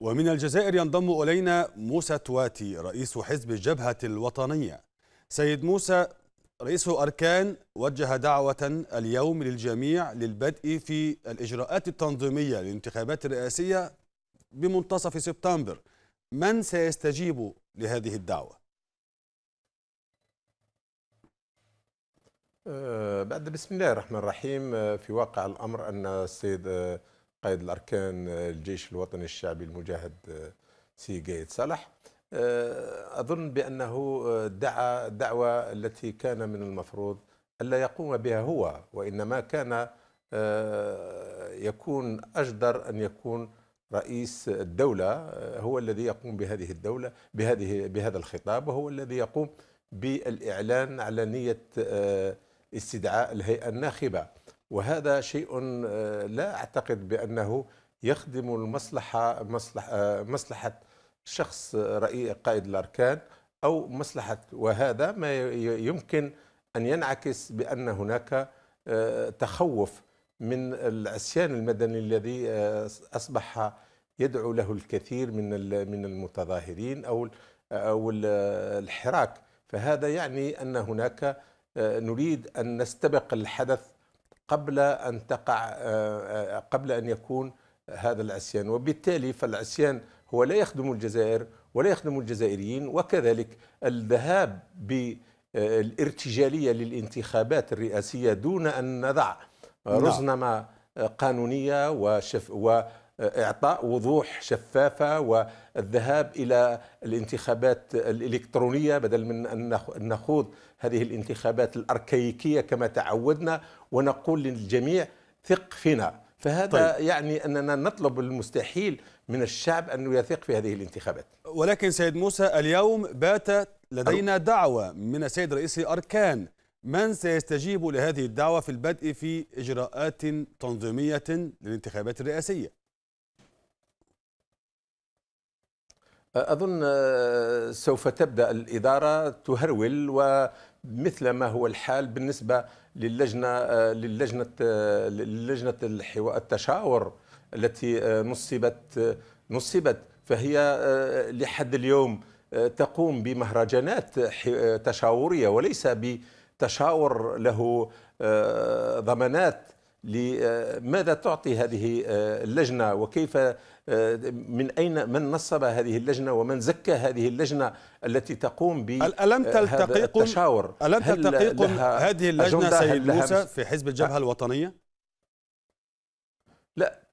ومن الجزائر ينضم إلينا موسى تواتي رئيس حزب الجبهة الوطنية سيد موسى رئيس أركان وجه دعوة اليوم للجميع للبدء في الإجراءات التنظيمية للانتخابات الرئاسية بمنتصف سبتمبر من سيستجيب لهذه الدعوة؟ أه، بعد بسم الله الرحمن الرحيم أه، في واقع الأمر أن السيد أه، قائد الاركان آه، الجيش الوطني الشعبي المجاهد آه، سي قايد صالح آه، اظن بانه دعا دعوه التي كان من المفروض الا يقوم بها هو وانما كان يكون اجدر ان يكون رئيس الدوله هو الذي يقوم بهذه الدوله بهذه بهذا الخطاب وهو الذي يقوم بالاعلان على نيه استدعاء الهيئه الناخبه وهذا شيء آه، لا أعتقد بأنه يخدم المصلحة مصلحة, آه، مصلحة شخص رئيس قائد الأركان أو مصلحة وهذا ما يمكن أن ينعكس بأن هناك آه، تخوف من العصيان المدني الذي أصبح يدعو له الكثير من من المتظاهرين أو أو الحراك فهذا يعني أن هناك نريد أن نستبق الحدث قبل أن تقع آه، آه، قبل أن يكون هذا العصيان وبالتالي فالعصيان هو لا يخدم الجزائر ولا يخدم الجزائريين وكذلك الذهاب بالارتجالية آه، للانتخابات الرئاسية دون أن نضع نعم. رزنمة قانونية وشف و اعطاء وضوح شفافه والذهاب الى الانتخابات الالكترونيه بدل من ان نخوض هذه الانتخابات الاركيكيه كما تعودنا ونقول للجميع ثق فينا فهذا طيب. يعني اننا نطلب المستحيل من الشعب انه يثق في هذه الانتخابات ولكن سيد موسى اليوم بات لدينا دعوه من السيد رئيس اركان من سيستجيب لهذه الدعوة في البدء في إجراءات تنظيمية للانتخابات الرئاسية؟ أظن آه، سوف تبدأ الإدارة تهرول ومثل ما هو الحال بالنسبة للجنة آه، للجنة آه، للجنة التشاور التي نصبت نصبت فهي لحد اليوم تقوم بمهرجانات تشاورية وليس بتشاور له ضمانات لماذا آه، تعطي هذه آه، اللجنه وكيف آه، من اين من نصب هذه اللجنه ومن زكى هذه اللجنه التي تقوم ب الم تلتقيكم التشاور الم تلتقيكم هذه اللجنه سيد موسى في حزب الجبهه الوطنيه؟ لا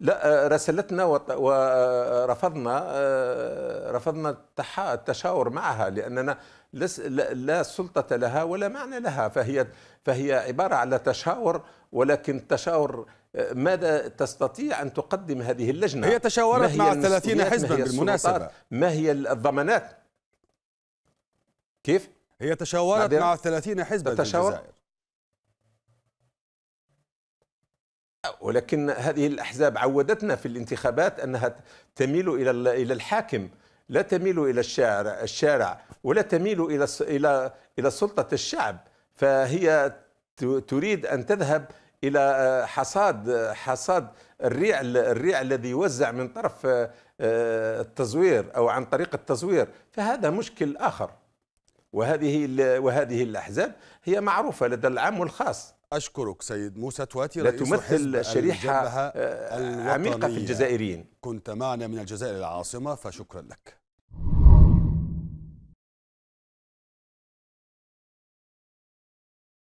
لا آه، راسلتنا ورفضنا آه، رفضنا آه، التشاور معها لاننا لا سلطه لها ولا معنى لها فهي فهي عباره على تشاور ولكن تشاور ماذا تستطيع ان تقدم هذه اللجنه هي تشاورت مع 30 حزبا بالمناسبه ما هي الضمانات كيف هي تشاورت مع 30 حزبا بالمناسبه ولكن هذه الأحزاب عودتنا في الانتخابات أنها تميل إلى إلى الحاكم لا تميل إلى الشارع الشارع ولا تميل إلى إلى إلى سلطة الشعب فهي تريد أن تذهب إلى آه، حصاد حصاد الريع الريع الذي يوزع من طرف آه، آه، التزوير أو عن طريق التزوير فهذا مشكل آخر وهذه وهذه الاحزاب هي معروفه لدى العام والخاص أشكرك سيد موسى تواتي رئيس تمثل شريحة آه، عميقة في الجزائريين كنت معنا من الجزائر العاصمة فشكرا لك